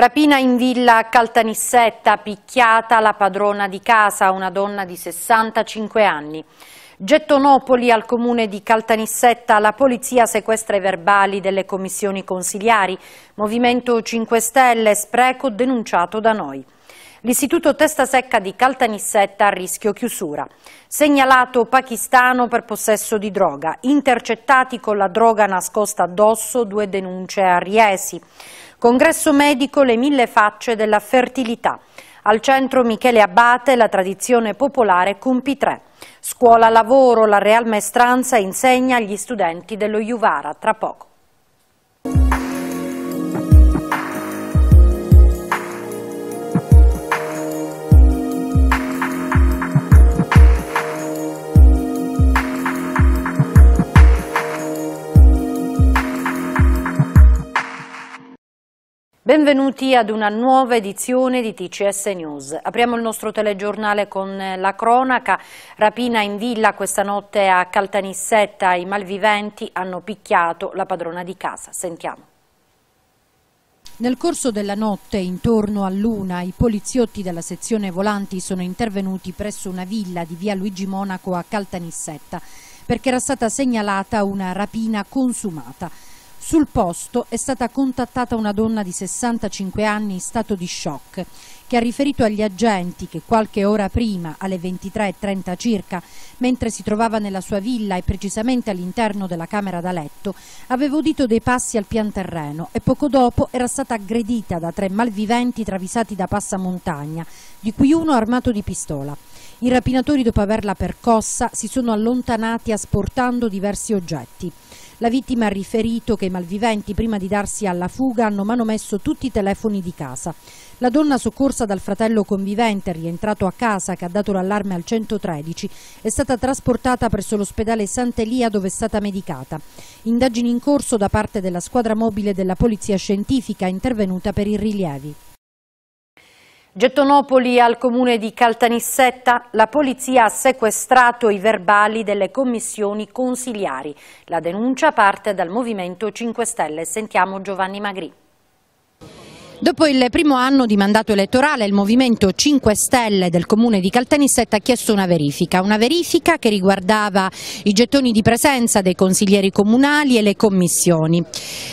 Rapina in villa Caltanissetta, picchiata la padrona di casa, una donna di 65 anni. Gettonopoli al comune di Caltanissetta, la polizia sequestra i verbali delle commissioni consiliari, Movimento 5 Stelle, spreco denunciato da noi. L'istituto Testa Secca di Caltanissetta a rischio chiusura. Segnalato pakistano per possesso di droga. Intercettati con la droga nascosta addosso, due denunce a Riesi. Congresso medico Le mille facce della fertilità. Al centro Michele Abate, la tradizione popolare Cumpi 3. Scuola lavoro, la Real Maestranza insegna agli studenti dello Juvara. Tra poco. Benvenuti ad una nuova edizione di TCS News. Apriamo il nostro telegiornale con eh, la cronaca. Rapina in villa questa notte a Caltanissetta. I malviventi hanno picchiato la padrona di casa. Sentiamo. Nel corso della notte, intorno a luna, i poliziotti della sezione volanti sono intervenuti presso una villa di via Luigi Monaco a Caltanissetta perché era stata segnalata una rapina consumata. Sul posto è stata contattata una donna di 65 anni in stato di shock che ha riferito agli agenti che qualche ora prima, alle 23.30 circa, mentre si trovava nella sua villa e precisamente all'interno della camera da letto, aveva udito dei passi al pian terreno e poco dopo era stata aggredita da tre malviventi travisati da passamontagna, di cui uno armato di pistola. I rapinatori, dopo averla percossa, si sono allontanati asportando diversi oggetti. La vittima ha riferito che i malviventi prima di darsi alla fuga hanno manomesso tutti i telefoni di casa. La donna soccorsa dal fratello convivente rientrato a casa che ha dato l'allarme al 113 è stata trasportata presso l'ospedale Sant'Elia dove è stata medicata. Indagini in corso da parte della squadra mobile della Polizia Scientifica intervenuta per i rilievi. Gettonopoli al comune di Caltanissetta, la polizia ha sequestrato i verbali delle commissioni consiliari. La denuncia parte dal Movimento 5 Stelle. Sentiamo Giovanni Magrì. Dopo il primo anno di mandato elettorale il Movimento 5 Stelle del Comune di Caltanissetta ha chiesto una verifica, una verifica che riguardava i gettoni di presenza dei consiglieri comunali e le commissioni.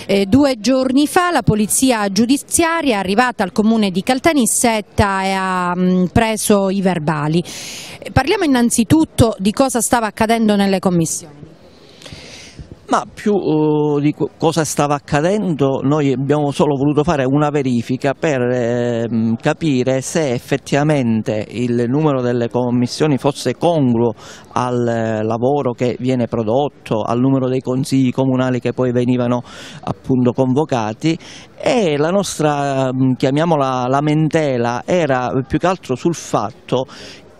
Eh, due giorni fa la polizia giudiziaria è arrivata al Comune di Caltanissetta e ha mh, mm, preso i verbali. Eh, parliamo innanzitutto di cosa stava accadendo nelle commissioni ma più eh, di cosa stava accadendo noi abbiamo solo voluto fare una verifica per eh, capire se effettivamente il numero delle commissioni fosse congruo al eh, lavoro che viene prodotto, al numero dei consigli comunali che poi venivano appunto convocati e la nostra mm, chiamiamola lamentela era più che altro sul fatto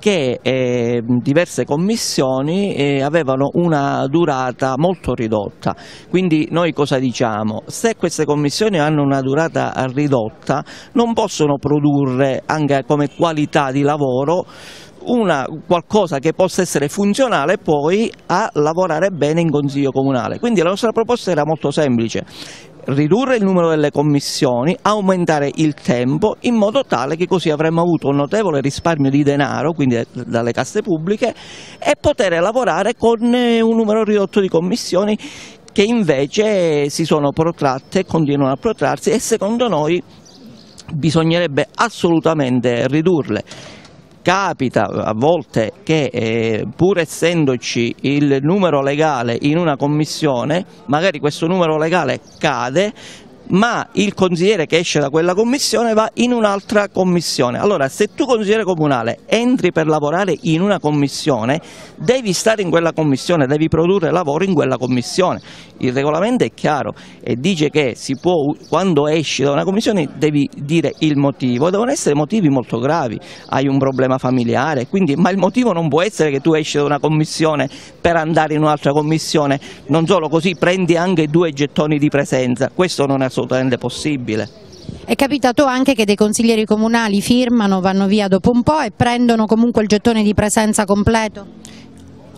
che eh, diverse commissioni eh, avevano una durata molto ridotta. Quindi noi cosa diciamo? Se queste commissioni hanno una durata ridotta non possono produrre anche come qualità di lavoro una, qualcosa che possa essere funzionale poi a lavorare bene in Consiglio Comunale. Quindi la nostra proposta era molto semplice, ridurre il numero delle commissioni, aumentare il tempo in modo tale che così avremmo avuto un notevole risparmio di denaro, quindi dalle casse pubbliche, e poter lavorare con eh, un numero ridotto di commissioni che invece si sono protratte e continuano a protrarsi e secondo noi bisognerebbe assolutamente ridurle capita a volte che eh, pur essendoci il numero legale in una commissione, magari questo numero legale cade, ma il consigliere che esce da quella commissione va in un'altra commissione. Allora se tu consigliere comunale entri per lavorare in una commissione devi stare in quella commissione, devi produrre lavoro in quella commissione. Il regolamento è chiaro e dice che può, quando esci da una commissione devi dire il motivo, devono essere motivi molto gravi, hai un problema familiare, quindi, ma il motivo non può essere che tu esci da una commissione per andare in un'altra commissione, non solo così prendi anche due gettoni di presenza, questo non è assolutamente assolutamente possibile. È capitato anche che dei consiglieri comunali firmano, vanno via dopo un po' e prendono comunque il gettone di presenza completo?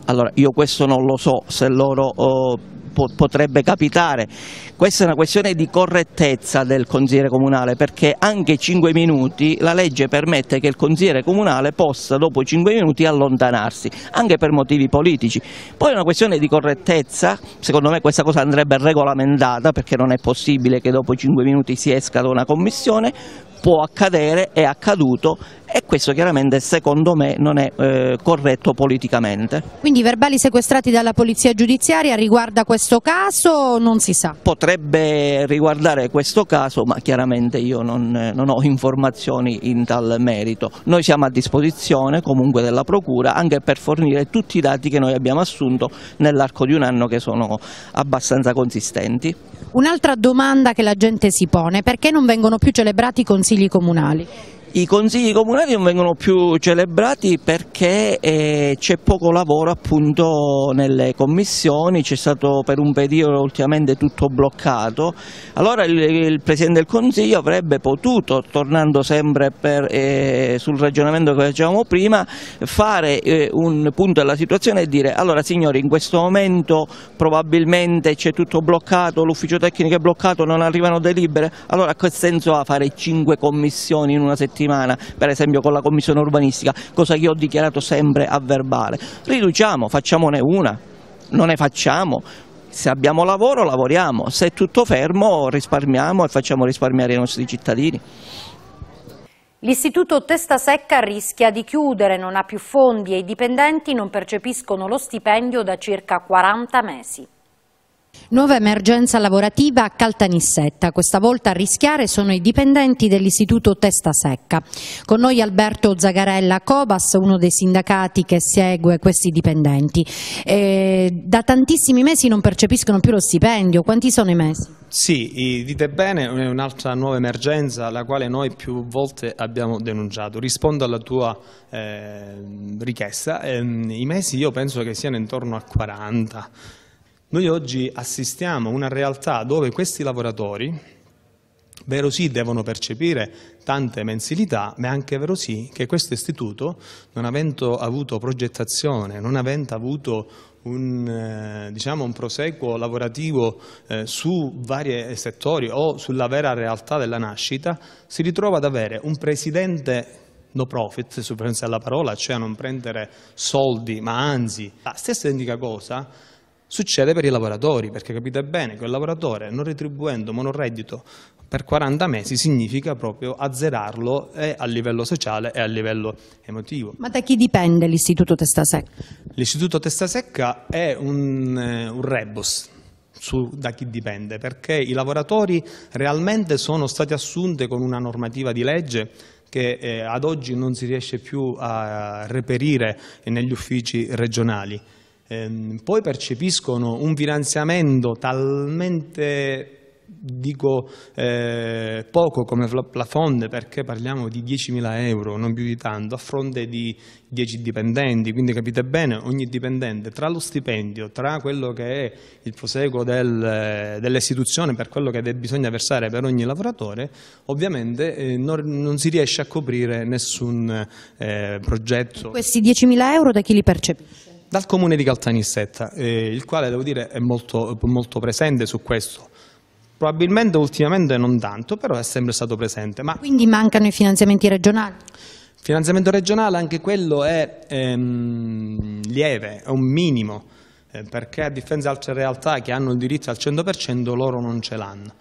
Allora, io questo non lo so, se loro eh, po potrebbe capitare. Questa è una questione di correttezza del consigliere comunale perché anche 5 minuti la legge permette che il consigliere comunale possa dopo 5 minuti allontanarsi, anche per motivi politici. Poi è una questione di correttezza, secondo me questa cosa andrebbe regolamentata perché non è possibile che dopo 5 minuti si esca da una commissione, può accadere, è accaduto e questo chiaramente secondo me non è eh, corretto politicamente. Quindi i verbali sequestrati dalla polizia giudiziaria riguarda questo caso o non si sa? Potrebbe riguardare questo caso ma chiaramente io non, eh, non ho informazioni in tal merito. Noi siamo a disposizione comunque della Procura anche per fornire tutti i dati che noi abbiamo assunto nell'arco di un anno che sono abbastanza consistenti. Un'altra domanda che la gente si pone, perché non vengono più celebrati i consigli comunali? I consigli comunali non vengono più celebrati perché eh, c'è poco lavoro appunto nelle commissioni, c'è stato per un periodo ultimamente tutto bloccato, allora il, il Presidente del Consiglio avrebbe potuto, tornando sempre per, eh, sul ragionamento che facevamo prima, fare eh, un punto alla situazione e dire allora signori in questo momento probabilmente c'è tutto bloccato, l'ufficio tecnico è bloccato, non arrivano delibere, allora che senso ha fare cinque commissioni in una settimana? settimana, per esempio con la commissione urbanistica, cosa che ho dichiarato sempre a verbale. Riduciamo, facciamone una, non ne facciamo, se abbiamo lavoro lavoriamo, se è tutto fermo risparmiamo e facciamo risparmiare i nostri cittadini. L'istituto Testa Secca rischia di chiudere, non ha più fondi e i dipendenti non percepiscono lo stipendio da circa 40 mesi. Nuova emergenza lavorativa a Caltanissetta. Questa volta a rischiare sono i dipendenti dell'istituto Testa Secca. Con noi Alberto Zagarella Cobas, uno dei sindacati che segue questi dipendenti. E eh, da tantissimi mesi non percepiscono più lo stipendio. Quanti sono i mesi? Sì, dite bene, è un'altra nuova emergenza la quale noi più volte abbiamo denunciato. Rispondo alla tua eh, richiesta. Eh, I mesi io penso che siano intorno a 40 noi oggi assistiamo a una realtà dove questi lavoratori, vero sì, devono percepire tante mensilità, ma è anche vero sì che questo istituto, non avendo avuto progettazione, non avendo avuto un, eh, diciamo, un proseguo lavorativo eh, su vari settori o sulla vera realtà della nascita, si ritrova ad avere un presidente no profit, se superenza alla parola, cioè a non prendere soldi, ma anzi, la stessa identica cosa Succede per i lavoratori, perché capite bene che il lavoratore non retribuendo monoreddito per 40 mesi significa proprio azzerarlo eh, a livello sociale e a livello emotivo. Ma da chi dipende l'Istituto Testa Secca? L'Istituto Testa Secca è un, eh, un rebus, su, da chi dipende, perché i lavoratori realmente sono stati assunti con una normativa di legge che eh, ad oggi non si riesce più a reperire negli uffici regionali ehm, poi percepiscono un finanziamento talmente dico eh, poco come plafond perché parliamo di 10.000 euro, non più di tanto, a fronte di 10 dipendenti, quindi capite bene, ogni dipendente tra lo stipendio, tra quello che è il proseguo del, eh, dell'istituzione per quello che bisogna versare per ogni lavoratore, ovviamente eh, non, non, si riesce a coprire nessun eh, progetto. Questi 10.000 euro da chi li percepisce? dal comune di Caltanissetta, eh, il quale devo dire è molto, molto presente su questo. Probabilmente ultimamente non tanto, però è sempre stato presente. Ma... Quindi mancano i finanziamenti regionali? Il finanziamento regionale anche quello è ehm, lieve, è un minimo, eh, perché a differenza di altre realtà che hanno il diritto al 100% loro non ce l'hanno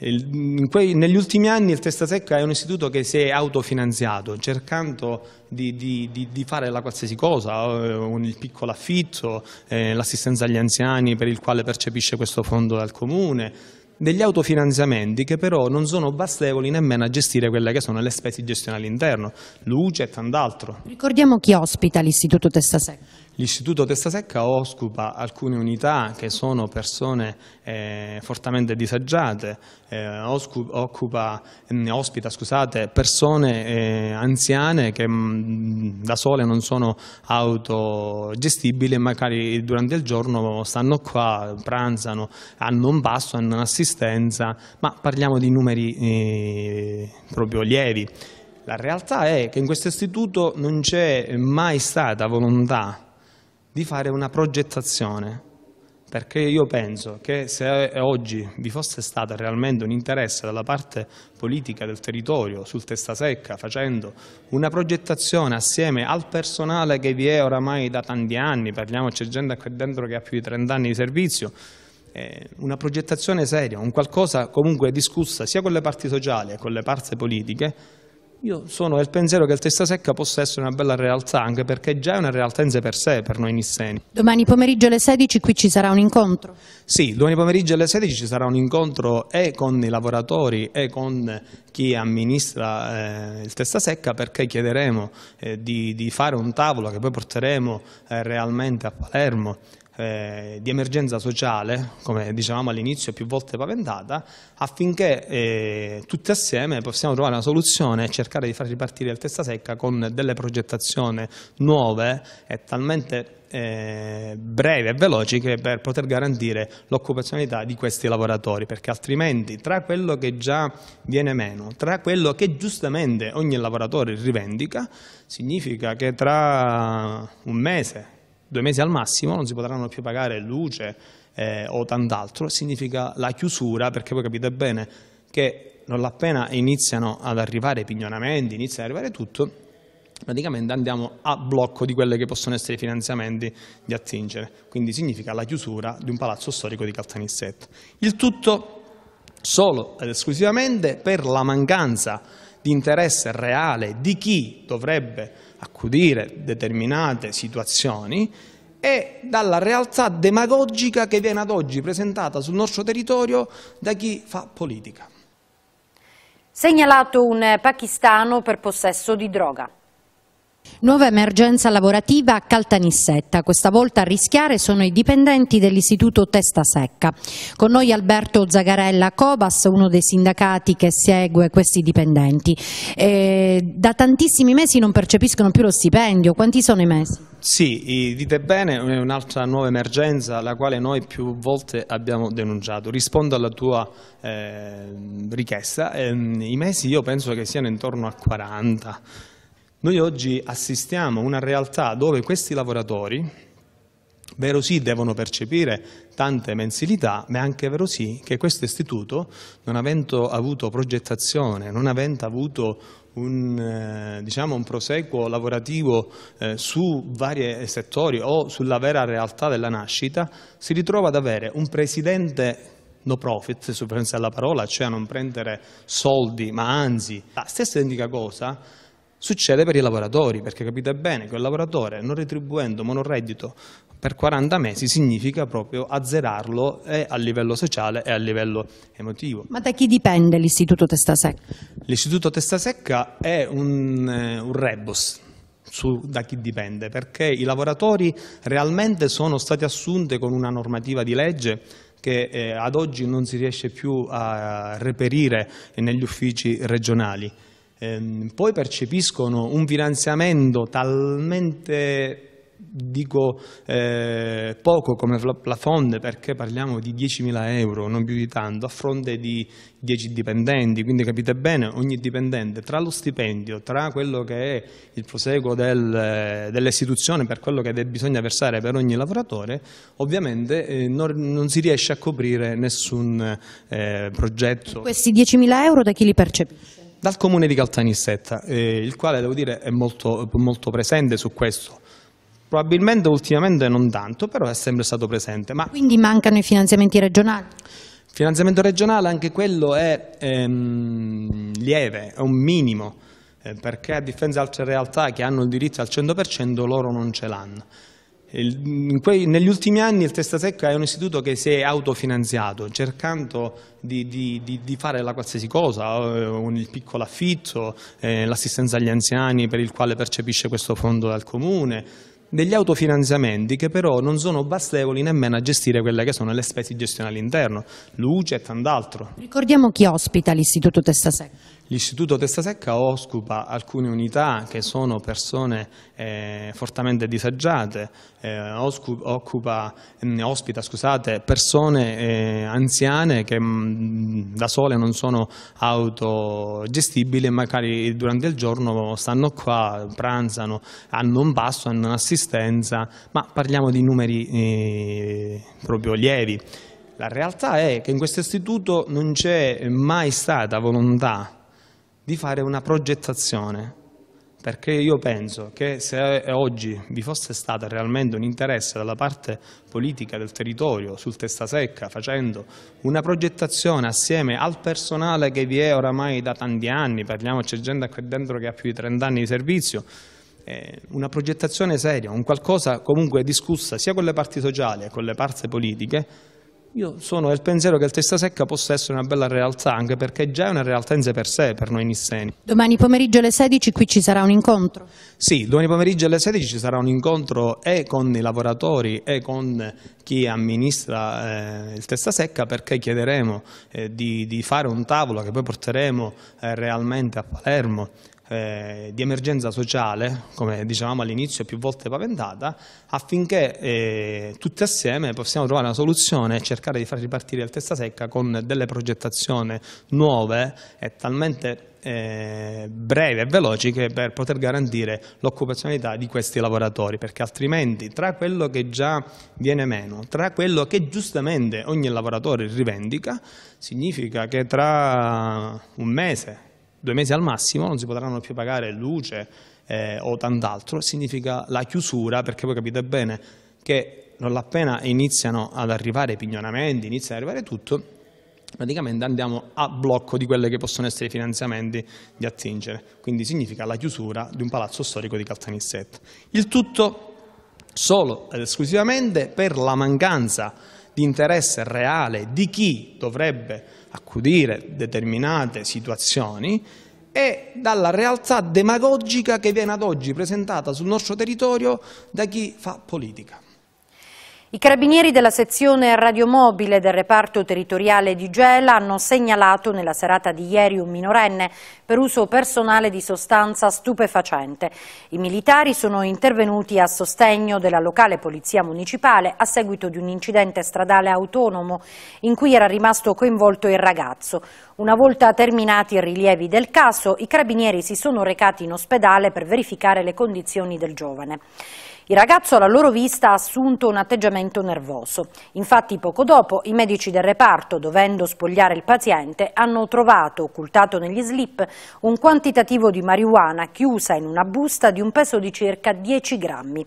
negli ultimi anni il Testa è un istituto che si è autofinanziato cercando di, di, di fare la qualsiasi cosa, eh, il piccolo affitto, eh, l'assistenza agli anziani per il quale percepisce questo fondo dal comune, degli autofinanziamenti che però non sono bastevoli nemmeno a gestire quelle che sono le spese gestionali all'interno, luce e tant'altro. Ricordiamo chi ospita l'Istituto Testa L'Istituto Testa Secca occupa alcune unità che sono persone eh, fortemente disagiate, eh, occupa, eh, ospita scusate, persone eh, anziane che mh, mm, da sole non sono autogestibili e magari durante il giorno stanno qua, pranzano, hanno un basso, hanno un'assistenza, ma parliamo di numeri eh, proprio lievi. La realtà è che in questo istituto non c'è mai stata volontà di fare una progettazione, perché io penso che se oggi vi fosse stato realmente un interesse dalla parte politica del territorio sul testa secca, facendo una progettazione assieme al personale che vi è oramai da tanti anni, parliamo c'è gente qui dentro che ha più di 30 anni di servizio, eh, una progettazione seria, un qualcosa comunque discussa sia con le parti sociali che con le parti politiche, io sono del pensiero che il testa secca possa essere una bella realtà, anche perché già è una realtà in sé per sé per noi nisseni. Domani pomeriggio alle 16 qui ci sarà un incontro? Sì, domani pomeriggio alle 16 ci sarà un incontro e con i lavoratori e con chi amministra eh, il testa secca perché chiederemo eh, di, di, fare un tavolo che poi porteremo eh, realmente a Palermo eh, di emergenza sociale, come dicevamo all'inizio più volte paventata, affinché eh, tutti assieme possiamo trovare una soluzione e cercare di far ripartire il testa secca con delle progettazioni nuove e talmente eh, brevi e veloci per poter garantire l'occupazionalità di questi lavoratori, perché altrimenti tra quello che già viene meno, tra quello che giustamente ogni lavoratore rivendica, significa che tra un mese, due mesi al massimo, non si potranno più pagare luce eh, o tant'altro, significa la chiusura, perché voi capite bene che non appena iniziano ad arrivare i pignoramenti, inizia ad arrivare tutto, praticamente andiamo a blocco di quelli che possono essere i finanziamenti di attingere, quindi significa la chiusura di un palazzo storico di Caltanissetta. Il tutto solo ed esclusivamente per la mancanza di interesse reale di chi dovrebbe accudire determinate situazioni e dalla realtà demagogica che viene ad oggi presentata sul nostro territorio da chi fa politica. Segnalato un pakistano per possesso di droga. Nuova emergenza lavorativa a Caltanissetta. Questa volta a rischiare sono i dipendenti dell'Istituto Testa Secca. Con noi Alberto Zagarella Cobas, uno dei sindacati che segue questi dipendenti. E eh, da tantissimi mesi non percepiscono più lo stipendio. Quanti sono i mesi? Sì, dite bene, è un'altra nuova emergenza la quale noi più volte abbiamo denunciato. Rispondo alla tua eh, richiesta. Eh, I mesi io penso che siano intorno a 40 noi oggi assistiamo a una realtà dove questi lavoratori, vero sì, devono percepire tante mensilità, ma è anche vero sì che questo istituto, non avendo avuto progettazione, non avendo avuto un, eh, diciamo, un proseguo lavorativo eh, su vari settori o sulla vera realtà della nascita, si ritrova ad avere un presidente no profit, superenza alla parola, cioè a non prendere soldi, ma anzi, la stessa identica cosa Succede per i lavoratori, perché capite bene che il lavoratore non retribuendo monoreddito per 40 mesi significa proprio azzerarlo eh, a livello sociale e a livello emotivo. Ma da chi dipende l'Istituto Testa Secca? L'Istituto Testa Secca è un, eh, un rebus, su, da chi dipende, perché i lavoratori realmente sono stati assunti con una normativa di legge che eh, ad oggi non si riesce più a reperire negli uffici regionali ehm, poi percepiscono un finanziamento talmente dico eh, poco come plafond perché parliamo di 10.000 euro, non più di tanto, a fronte di 10 dipendenti, quindi capite bene, ogni dipendente tra lo stipendio, tra quello che è il proseguo del, eh, dell'istituzione per quello che bisogna versare per ogni lavoratore, ovviamente eh, non, non, si riesce a coprire nessun eh, progetto. Questi 10.000 euro da chi li percepisce? dal comune di Caltanissetta, eh, il quale devo dire è molto, molto presente su questo. Probabilmente ultimamente non tanto, però è sempre stato presente. Ma... Quindi mancano i finanziamenti regionali? Il finanziamento regionale anche quello è ehm, lieve, è un minimo, eh, perché a differenza di altre realtà che hanno il diritto al 100% loro non ce l'hanno negli ultimi anni il Testa è un istituto che si è autofinanziato cercando di, di, di, di fare la qualsiasi cosa, eh, il piccolo affitto, eh, l'assistenza agli anziani per il quale percepisce questo fondo dal comune, degli autofinanziamenti che però non sono bastevoli nemmeno a gestire quelle che sono le spese gestionali all'interno, luce e tant'altro. Ricordiamo chi ospita l'Istituto Testa Secca. L'Istituto Testa Secca occupa alcune unità che sono persone eh, fortemente disagiate, eh, occupa, eh, ospita scusate, persone eh, anziane che mh, mm, da sole non sono autogestibili e magari durante il giorno stanno qua, pranzano, hanno un basso, hanno un'assistenza, ma parliamo di numeri eh, proprio lievi. La realtà è che in questo istituto non c'è mai stata volontà di fare una progettazione, perché io penso che se oggi vi fosse stato realmente un interesse dalla parte politica del territorio sul testa secca, facendo una progettazione assieme al personale che vi è oramai da tanti anni, parliamoci di gente qui dentro che ha più di 30 anni di servizio, eh, una progettazione seria, un qualcosa comunque discussa sia con le parti sociali che con le parti politiche, io sono del pensiero che il testa secca possa essere una bella realtà, anche perché già è una realtà in sé per sé per noi nisseni. Domani pomeriggio alle 16 qui ci sarà un incontro? Sì, domani pomeriggio alle 16 ci sarà un incontro e con i lavoratori e con chi amministra eh, il testa secca perché chiederemo eh, di, di, fare un tavolo che poi porteremo eh, realmente a Palermo eh, di emergenza sociale, come dicevamo all'inizio più volte paventata, affinché eh, tutti assieme possiamo trovare una soluzione e cercare di far ripartire il testa secca con delle progettazioni nuove e talmente eh, brevi e veloci che per poter garantire l'occupazionalità di questi lavoratori, perché altrimenti tra quello che già viene meno, tra quello che giustamente ogni lavoratore rivendica, significa che tra un mese, due mesi al massimo, non si potranno più pagare luce eh, o tant'altro, significa la chiusura, perché voi capite bene che non appena iniziano ad arrivare i pignoramenti, inizia ad arrivare tutto, praticamente andiamo a blocco di quelli che possono essere i finanziamenti di attingere, quindi significa la chiusura di un palazzo storico di Caltanissetta. Il tutto solo ed esclusivamente per la mancanza di interesse reale di chi dovrebbe accudire determinate situazioni e dalla realtà demagogica che viene ad oggi presentata sul nostro territorio da chi fa politica. I carabinieri della sezione radiomobile del reparto territoriale di Gela hanno segnalato nella serata di ieri un minorenne per uso personale di sostanza stupefacente. I militari sono intervenuti a sostegno della locale polizia municipale a seguito di un incidente stradale autonomo in cui era rimasto coinvolto il ragazzo. Una volta terminati i rilievi del caso, i carabinieri si sono recati in ospedale per verificare le condizioni del giovane. Il ragazzo alla loro vista ha assunto un atteggiamento nervoso. Infatti poco dopo i medici del reparto, dovendo spogliare il paziente, hanno trovato, occultato negli slip, un quantitativo di marijuana chiusa in una busta di un peso di circa 10 grammi.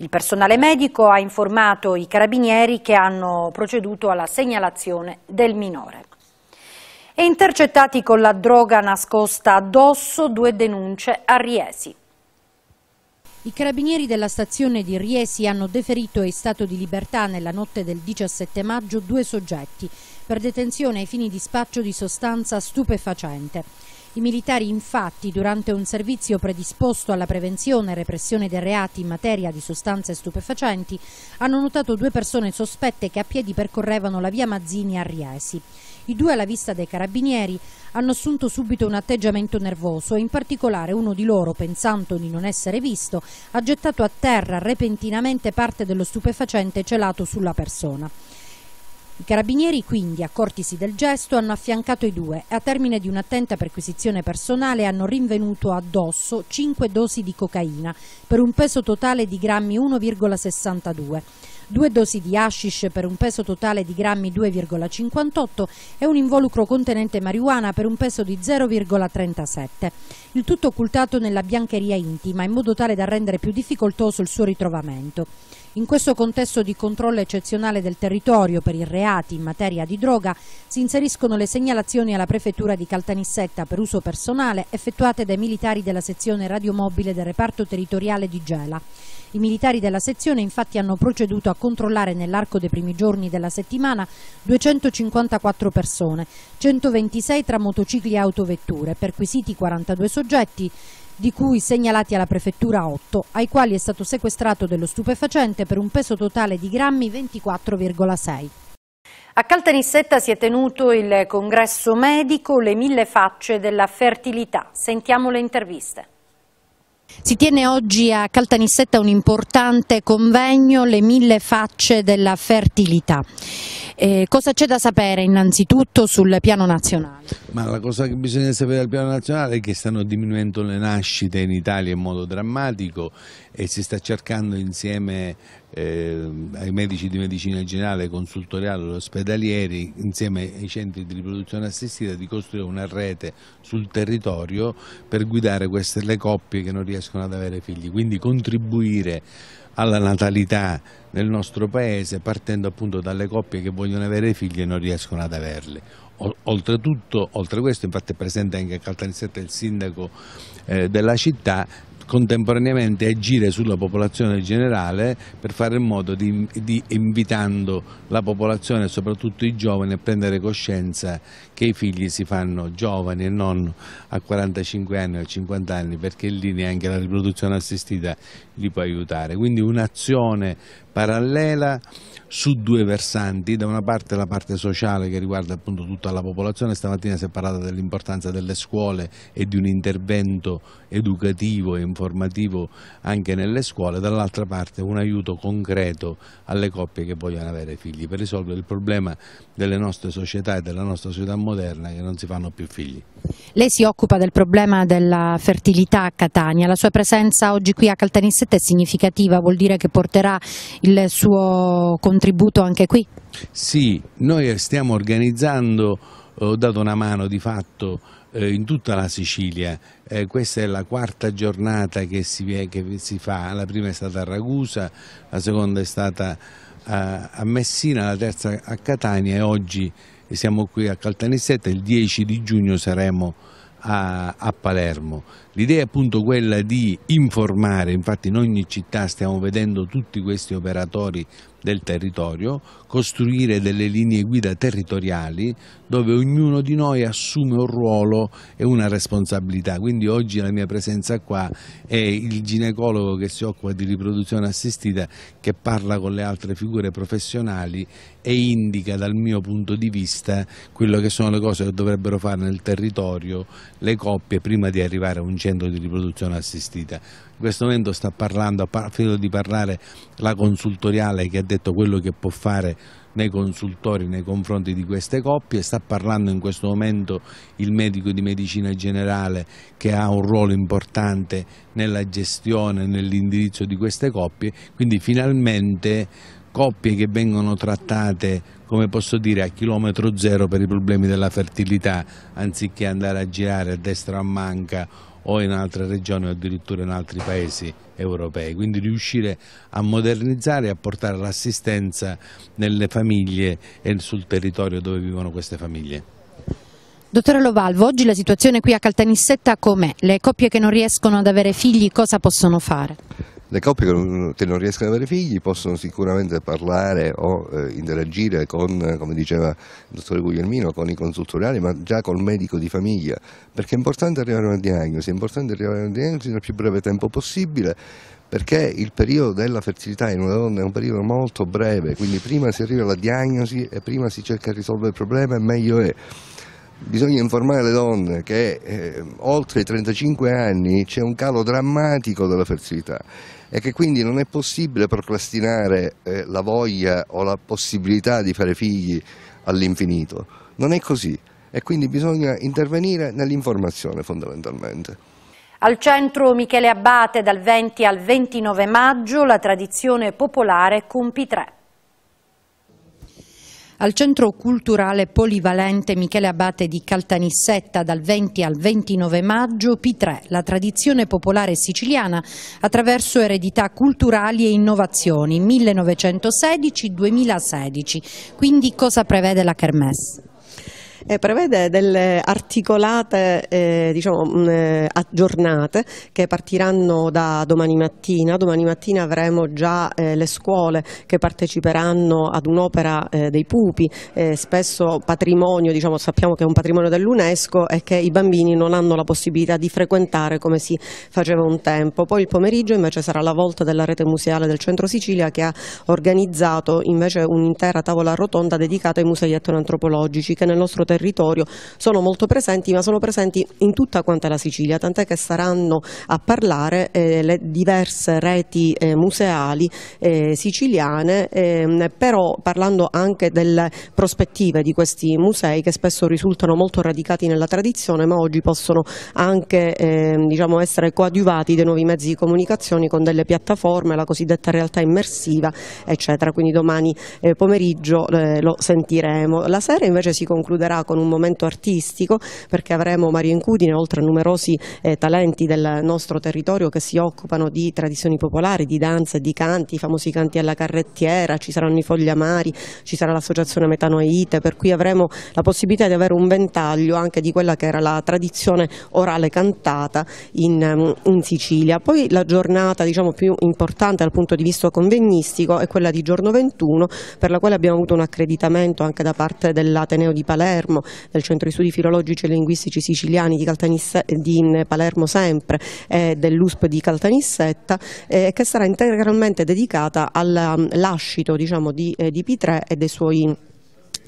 Il personale medico ha informato i carabinieri che hanno proceduto alla segnalazione del minore e intercettati con la droga nascosta addosso due denunce a Riesi. I carabinieri della stazione di Riesi hanno deferito in stato di libertà nella notte del 17 maggio due soggetti per detenzione ai fini di spaccio di sostanza stupefacente. I militari infatti durante un servizio predisposto alla prevenzione e repressione dei reati in materia di sostanze stupefacenti hanno notato due persone sospette che a piedi percorrevano la via Mazzini a Riesi. I due alla vista dei carabinieri hanno assunto subito un atteggiamento nervoso e in particolare uno di loro, pensando di non essere visto, ha gettato a terra repentinamente parte dello stupefacente celato sulla persona. I carabinieri quindi, accortisi del gesto, hanno affiancato i due e a termine di un'attenta perquisizione personale hanno rinvenuto addosso 5 dosi di cocaina per un peso totale di grammi 1,62 due dosi di hashish per un peso totale di grammi 2,58 e un involucro contenente marijuana per un peso di 0,37. Il tutto occultato nella biancheria intima in modo tale da rendere più difficoltoso il suo ritrovamento. In questo contesto di controllo eccezionale del territorio per i reati in materia di droga si inseriscono le segnalazioni alla prefettura di Caltanissetta per uso personale effettuate dai militari della sezione radiomobile del reparto territoriale di Gela. I militari della sezione infatti hanno proceduto a controllare nell'arco dei primi giorni della settimana 254 persone, 126 tra motocicli e autovetture, perquisiti 42 soggetti, di cui segnalati alla Prefettura 8, ai quali è stato sequestrato dello stupefacente per un peso totale di grammi 24,6. A Caltanissetta si è tenuto il congresso medico Le mille facce della fertilità. Sentiamo le interviste. Si tiene oggi a Caltanissetta un importante convegno, le mille facce della fertilità. Eh, cosa c'è da sapere innanzitutto sul piano nazionale? Ma la cosa che bisogna sapere dal piano nazionale è che stanno diminuendo le nascite in Italia in modo drammatico e si sta cercando insieme eh, ai medici di medicina generale, consultoriale, ospedalieri, insieme ai centri di riproduzione assistita, di costruire una rete sul territorio per guidare queste, le coppie che non riescono riescono ad avere figli, quindi contribuire alla natalità nel nostro paese partendo appunto dalle coppie che vogliono avere figli e non riescono ad averli. Oltretutto, oltre a questo, infatti è presente anche a Caltanissetta il sindaco eh, della città, contemporaneamente agire sulla popolazione generale per fare in modo di, di invitando la popolazione, soprattutto i giovani, a prendere coscienza che i figli si fanno giovani e non a 45 anni o a 50 anni perché lì neanche la riproduzione assistita li può aiutare. Quindi un'azione parallela su due versanti, da una parte la parte sociale che riguarda appunto tutta la popolazione, stamattina si è parlato dell'importanza delle scuole e di un intervento educativo e informativo anche nelle scuole, dall'altra parte un aiuto concreto alle coppie che vogliono avere figli per risolvere il problema delle nostre società e della nostra società moderna che non si fanno più figli. Lei si occupa del problema della fertilità a Catania, la sua presenza oggi qui a Caltanissetta è significativa, vuol dire che porterà il il suo contributo anche qui? Sì, noi stiamo organizzando, ho dato una mano di fatto eh, in tutta la Sicilia. Eh, questa è la quarta giornata che si, che si, fa, la prima è stata a Ragusa, la seconda è stata a Messina, la terza a Catania e oggi siamo qui a Caltanissetta, il 10 di giugno saremo a, a Palermo. L'idea è appunto quella di informare, infatti in ogni città stiamo vedendo tutti questi operatori del territorio, costruire delle linee guida territoriali dove ognuno di noi assume un ruolo e una responsabilità. Quindi oggi la mia presenza qua è il ginecologo che si occupa di riproduzione assistita che parla con le altre figure professionali e indica dal mio punto di vista quello che sono le cose che dovrebbero fare nel territorio le coppie prima di arrivare a un centro di riproduzione assistita in questo momento sta parlando, ha finito di parlare la consultoriale che ha detto quello che può fare nei consultori nei confronti di queste coppie, sta parlando in questo momento il medico di medicina generale che ha un ruolo importante nella gestione, nell'indirizzo di queste coppie, quindi finalmente coppie che vengono trattate come posso dire a chilometro zero per i problemi della fertilità anziché andare a girare a destra o a manca o in altre regioni o addirittura in altri paesi europei, quindi riuscire a modernizzare e a portare l'assistenza nelle famiglie e sul territorio dove vivono queste famiglie. Dottore Lovalvo, oggi la situazione qui a Caltanissetta com'è? Le coppie che non riescono ad avere figli cosa possono fare? Le coppie che non, riescono ad avere figli possono sicuramente parlare o eh, interagire con, come diceva il dottore Guglielmino, con i consultoriali, ma già col medico di famiglia, perché è importante arrivare a una diagnosi, è importante arrivare a una diagnosi nel più breve tempo possibile, perché il periodo della fertilità in una donna è un periodo molto breve, quindi prima si arriva alla diagnosi e prima si cerca di risolvere il problema e meglio è. Bisogna informare le donne che eh, oltre i 35 anni c'è un calo drammatico della fertilità e che quindi non è possibile procrastinare eh, la voglia o la possibilità di fare figli all'infinito. Non è così e quindi bisogna intervenire nell'informazione fondamentalmente. Al centro Michele Abbate dal 20 al 29 maggio la tradizione popolare Compi 3. Al Centro Culturale Polivalente Michele Abate di Caltanissetta dal 20 al 29 maggio P3, la tradizione popolare siciliana attraverso eredità culturali e innovazioni 1916-2016. Quindi cosa prevede la Kermesse? eh, prevede delle articolate eh, diciamo, mh, mm, eh, giornate che partiranno da domani mattina. Domani mattina avremo già eh, le scuole che parteciperanno ad un'opera eh, dei pupi, eh, spesso patrimonio, diciamo, sappiamo che è un patrimonio dell'UNESCO e che i bambini non hanno la possibilità di frequentare come si faceva un tempo. Poi il pomeriggio invece sarà la volta della rete museale del centro Sicilia che ha organizzato invece un'intera tavola rotonda dedicata ai musei etnoantropologici che nel nostro territorio territorio sono molto presenti, ma sono presenti in tutta quanta la Sicilia, tant'è che saranno a parlare eh, le diverse reti eh, museali eh, siciliane, ehm, però parlando anche delle prospettive di questi musei che spesso risultano molto radicati nella tradizione, ma oggi possono anche ehm, diciamo essere coadiuvati dai nuovi mezzi di comunicazione con delle piattaforme, la cosiddetta realtà immersiva, eccetera. Quindi domani eh, pomeriggio eh, lo sentiremo. La sera invece si concluderà con un momento artistico perché avremo Mario Incudine oltre a numerosi eh, talenti del nostro territorio che si occupano di tradizioni popolari, di danze, di canti, i famosi canti alla carrettiera, ci saranno i fogliamari, ci sarà l'associazione Metanoite, per cui avremo la possibilità di avere un ventaglio anche di quella che era la tradizione orale cantata in, ehm, in Sicilia. Poi la giornata diciamo, più importante dal punto di vista convegnistico è quella di giorno 21 per la quale abbiamo avuto un accreditamento anche da parte dell'Ateneo di Palermo Palermo, del Centro di Studi Filologici e Linguistici Siciliani di, di Palermo sempre e dell'USP di Caltanissetta eh, che sarà integralmente dedicata all'ascito mm, diciamo, di, eh, di Pitre e dei suoi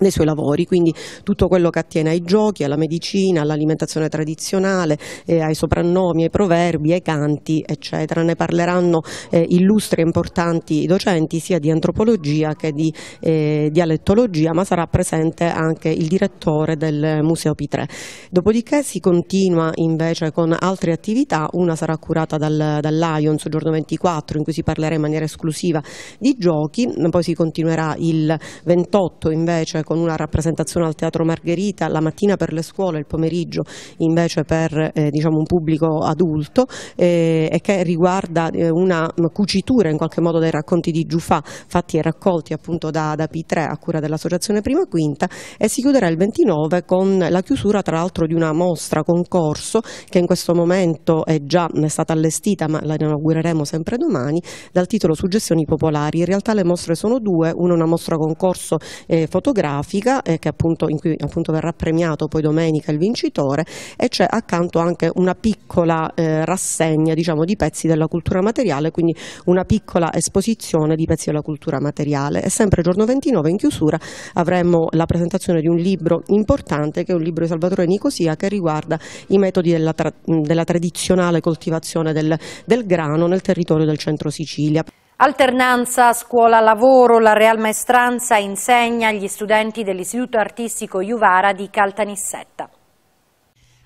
nei suoi lavori, quindi tutto quello che attiene ai giochi, alla medicina, all'alimentazione tradizionale, eh, ai soprannomi, ai proverbi, ai canti, eccetera. Ne parleranno eh, illustri e importanti docenti sia di antropologia che di eh, dialettologia, ma sarà presente anche il direttore del Museo P3. Dopodiché si continua invece con altre attività, una sarà curata dal, dall'Ions giorno 24 in cui si parlerà in maniera esclusiva di giochi, poi si continuerà il 28 invece con una rappresentazione al Teatro Margherita la mattina per le scuole, il pomeriggio invece per eh, diciamo un pubblico adulto eh, e che riguarda eh, una cucitura in qualche modo dei racconti di Giuffà fatti e raccolti appunto da, da P3 a cura dell'associazione Prima Quinta e si chiuderà il 29 con la chiusura tra l'altro di una mostra concorso che in questo momento è già è stata allestita ma la inaugureremo sempre domani dal titolo Suggestioni Popolari. In realtà le mostre sono due, una è una mostra concorso eh, fotografica grafica eh, appunto, in cui appunto verrà premiato poi domenica il vincitore e c'è accanto anche una piccola eh, rassegna diciamo, di pezzi della cultura materiale, quindi una piccola esposizione di pezzi della cultura materiale. E sempre giorno 29 in chiusura avremo la presentazione di un libro importante che è un libro di Salvatore Nicosia che riguarda i metodi della, tra della tradizionale coltivazione del, del grano nel territorio del centro Sicilia. Alternanza scuola-lavoro, la Real Maestranza insegna agli studenti dell'Istituto Artistico Juvara di Caltanissetta.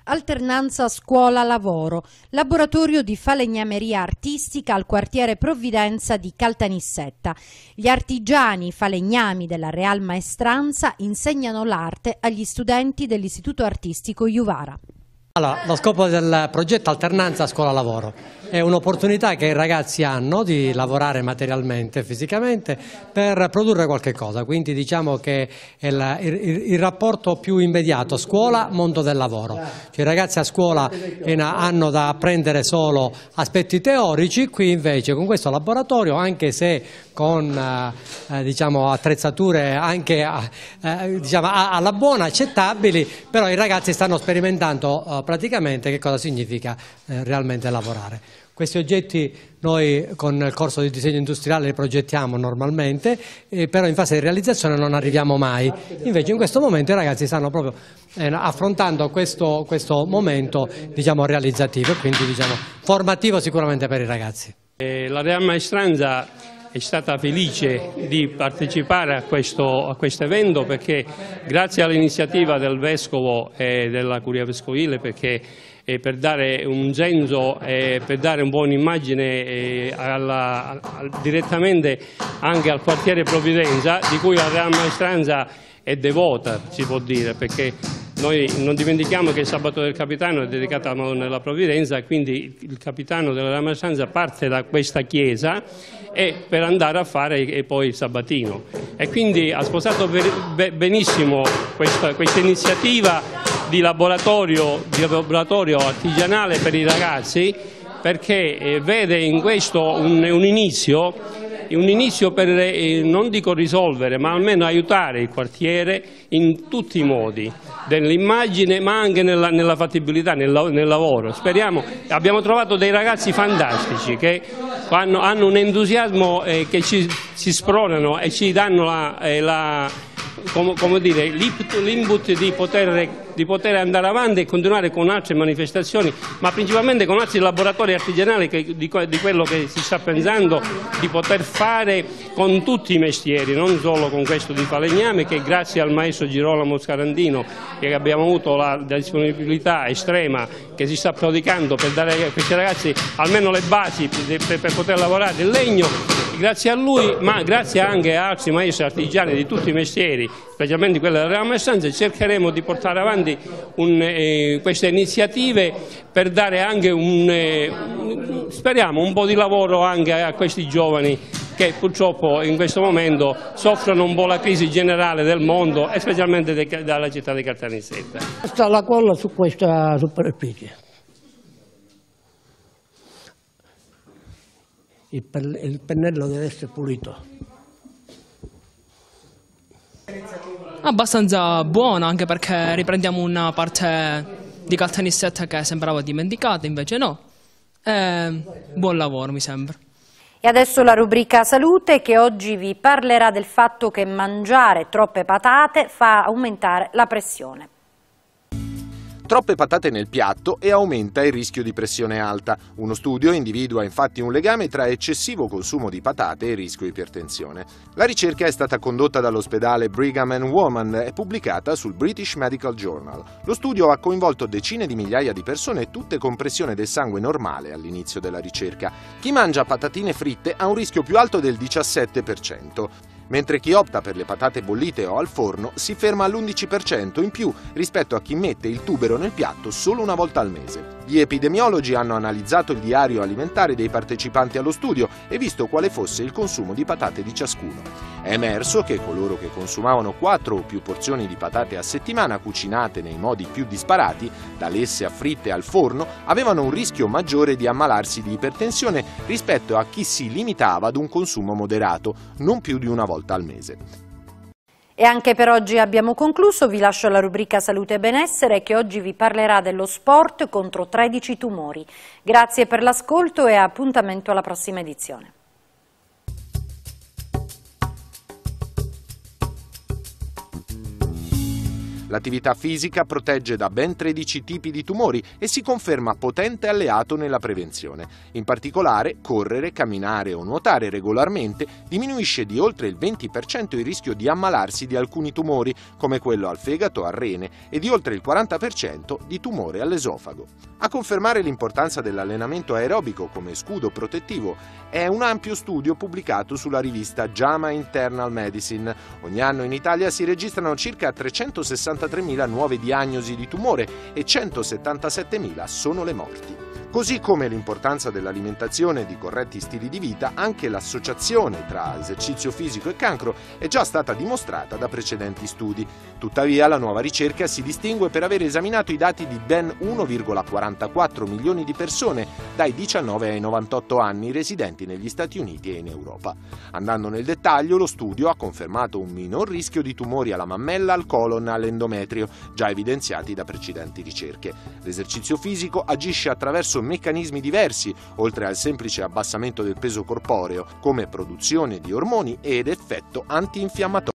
Alternanza scuola-lavoro, laboratorio di falegnameria artistica al quartiere Provvidenza di Caltanissetta. Gli artigiani falegnami della Real Maestranza insegnano l'arte agli studenti dell'Istituto Artistico Juvara. Allora, lo scopo del progetto Alternanza scuola-lavoro è un'opportunità che i ragazzi hanno di lavorare materialmente, fisicamente, per produrre qualche cosa. Quindi diciamo che è la, il, il, rapporto più immediato scuola-mondo del lavoro. Cioè, I ragazzi a scuola hanno da apprendere solo aspetti teorici, qui invece con questo laboratorio, anche se con eh, diciamo, attrezzature anche eh, eh diciamo, alla buona, accettabili, però i ragazzi stanno sperimentando eh, praticamente che cosa significa eh, realmente lavorare. Questi oggetti noi con il corso di disegno industriale li progettiamo normalmente, eh, però in fase di realizzazione non arriviamo mai. Invece in questo momento i ragazzi stanno proprio eh, affrontando questo, questo momento diciamo, realizzativo e quindi diciamo, formativo sicuramente per i ragazzi. Eh, la Real Maestranza è stata felice di partecipare a questo, a quest evento perché grazie all'iniziativa del Vescovo e della Curia Vescovile perché eh, per dare un senso e per dare un po' un'immagine eh, alla, direttamente anche al quartiere Providenza di cui la Real Maestranza è devota, si può dire, perché noi non dimentichiamo che il sabato del capitano è dedicato alla Madonna della Providenza, quindi il capitano della Maestranza parte da questa chiesa per andare a fare poi il sabatino. E quindi ha sposato benissimo questa, questa iniziativa di laboratorio, di laboratorio artigianale per i ragazzi perché eh, vede in questo un, un inizio un inizio per, eh, non dico risolvere, ma almeno aiutare il quartiere in tutti i modi, nell'immagine ma anche nella, nella fattibilità, nel, nel, lavoro. Speriamo, abbiamo trovato dei ragazzi fantastici che hanno, hanno un entusiasmo eh, che ci, ci, spronano e ci danno la, eh, l'input di poter di poter andare avanti e continuare con altre manifestazioni, ma principalmente con altri laboratori artigianali che, di, di, quello che si sta pensando di poter fare con tutti i mestieri, non solo con questo di falegname che grazie al maestro Girolamo Scarandino che abbiamo avuto la, la disponibilità estrema che si sta prodicando per dare a questi ragazzi almeno le basi per, per poter lavorare il legno grazie a lui ma grazie anche a altri maestri artigiani di tutti i mestieri specialmente quella della Real Maestranza, cercheremo di portare avanti un, eh, queste iniziative per dare anche un, eh, speriamo, un po' di lavoro anche a questi giovani che purtroppo in questo momento soffrono un po' la crisi generale del mondo e specialmente de, dalla città di Caltanissetta. Sta la colla su questa superficie. il pennello deve essere pulito. abbastanza buona anche perché riprendiamo una parte di Caltanissetta che sembrava dimenticata, invece no. Eh, buon lavoro mi sembra. E adesso la rubrica salute che oggi vi parlerà del fatto che mangiare troppe patate fa aumentare la pressione. Troppe patate nel piatto e aumenta il rischio di pressione alta. Uno studio individua infatti un legame tra eccessivo consumo di patate e rischio ipertensione. La ricerca è stata condotta dall'ospedale Brigham and Woman e pubblicata sul British Medical Journal. Lo studio ha coinvolto decine di migliaia di persone, tutte con pressione del sangue normale all'inizio della ricerca. Chi mangia patatine fritte ha un rischio più alto del 17% mentre chi opta per le patate bollite o al forno si ferma all'11% in più rispetto a chi mette il tubero nel piatto solo una volta al mese. Gli epidemiologi hanno analizzato il diario alimentare dei partecipanti allo studio e visto quale fosse il consumo di patate di ciascuno. È emerso che coloro che consumavano quattro o più porzioni di patate a settimana cucinate nei modi più disparati, da esse a fritte al forno, avevano un rischio maggiore di ammalarsi di ipertensione rispetto a chi si limitava ad un consumo moderato, non più di una volta al mese. E anche per oggi abbiamo concluso, vi lascio la rubrica Salute e Benessere che oggi vi parlerà dello sport contro 13 tumori. Grazie per l'ascolto e appuntamento alla prossima edizione. L'attività fisica protegge da ben 13 tipi di tumori e si conferma potente alleato nella prevenzione. In particolare, correre, camminare o nuotare regolarmente diminuisce di oltre il 20% il rischio di ammalarsi di alcuni tumori, come quello al fegato o al rene, e di oltre il 40% di tumore all'esofago. A confermare l'importanza dell'allenamento aerobico come scudo protettivo è un ampio studio pubblicato sulla rivista JAMA Internal Medicine. Ogni anno in Italia si registrano circa 360 143.000 nuove diagnosi di tumore e 177.000 sono le morti. Così come l'importanza dell'alimentazione e di corretti stili di vita, anche l'associazione tra esercizio fisico e cancro è già stata dimostrata da precedenti studi. Tuttavia la nuova ricerca si distingue per aver esaminato i dati di ben 1,44 milioni di persone dai 19 ai 98 anni residenti negli Stati Uniti e in Europa. Andando nel dettaglio, lo studio ha confermato un minor rischio di tumori alla mammella, al colon e all'endometrio, già evidenziati da precedenti ricerche. L'esercizio fisico agisce attraverso meccanismi diversi, oltre al semplice abbassamento del peso corporeo, come produzione di ormoni ed effetto antinfiammatorio.